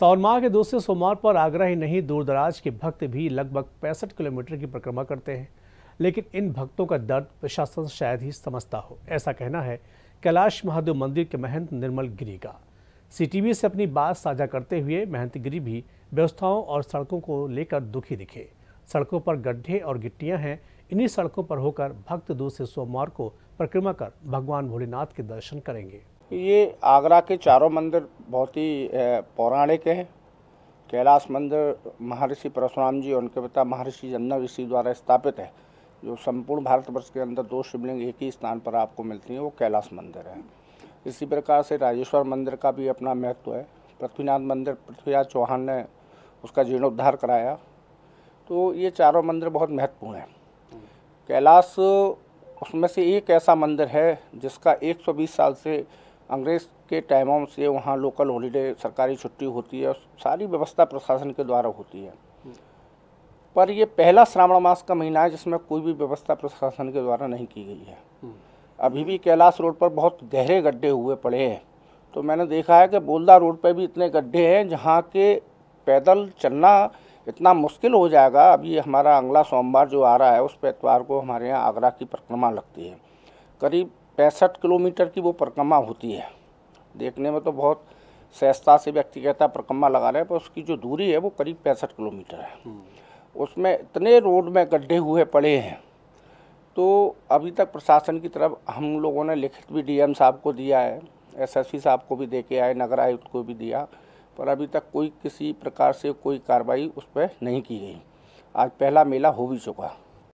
सावन माह के दूसरे सोमवार पर आगरा ही नहीं दूरदराज के भक्त भी लगभग पैंसठ किलोमीटर की परिक्रमा करते हैं लेकिन इन भक्तों का दर्द प्रशासन शायद ही समझता हो ऐसा कहना है कैलाश महादेव मंदिर के महंत निर्मल गिरी का सीटीवी से अपनी बात साझा करते हुए महंत गिरी भी व्यवस्थाओं और सड़कों को लेकर दुखी दिखे सड़कों पर गड्ढे और गिट्टियां हैं इन्हीं सड़कों पर होकर भक्त दूसरे सोमवार को परिक्रमा कर भगवान भोलेनाथ के दर्शन करेंगे ये आगरा के चारों मंदिर बहुत ही पौराणिक हैं कैलाश मंदिर महर्षि परशुराम जी और उनके पिता महर्षि जन्ना ऋषि द्वारा स्थापित है जो संपूर्ण भारतवर्ष के अंदर दो शिवलिंग एक ही स्थान पर आपको मिलती हैं वो कैलाश मंदिर है इसी प्रकार से राजेश्वर मंदिर का भी अपना महत्व है पृथ्वीनाथ मंदिर पृथ्वीराज चौहान ने उसका जीर्णोद्धार कराया तो ये चारों मंदिर बहुत महत्वपूर्ण हैं कैलाश उसमें से एक ऐसा मंदिर है जिसका 120 साल से अंग्रेज़ के टाइमों से वहाँ लोकल हॉलीडे सरकारी छुट्टी होती है सारी व्यवस्था प्रशासन के द्वारा होती है पर यह पहला श्रावण मास का महीना है जिसमें कोई भी व्यवस्था प्रशासन के द्वारा नहीं की गई है हम्म। अभी भी कैलाश रोड पर बहुत गहरे गड्ढे हुए पड़े हैं तो मैंने देखा है कि बोलदा रोड पर भी इतने गड्ढे हैं जहाँ के पैदल चलना इतना मुश्किल हो जाएगा अभी हमारा अगला सोमवार जो आ रहा है उस पर को हमारे यहाँ आगरा की परिक्रमा लगती है करीब पैंसठ किलोमीटर की वो परिक्रमा होती है देखने में तो बहुत सहजता से व्यक्ति कहता है परिक्रमा लगा रहे हैं पर उसकी जो दूरी है वो करीब पैंसठ किलोमीटर है हम्म। उसमें इतने रोड में गड्ढे हुए पड़े हैं तो अभी तक प्रशासन की तरफ हम लोगों ने लिखित भी डीएम साहब को दिया है एसएसपी साहब को भी दे के आए नगर आयुक्त को भी दिया पर अभी तक कोई किसी प्रकार से कोई कार्रवाई उस पर नहीं की गई आज पहला मेला हो भी चुका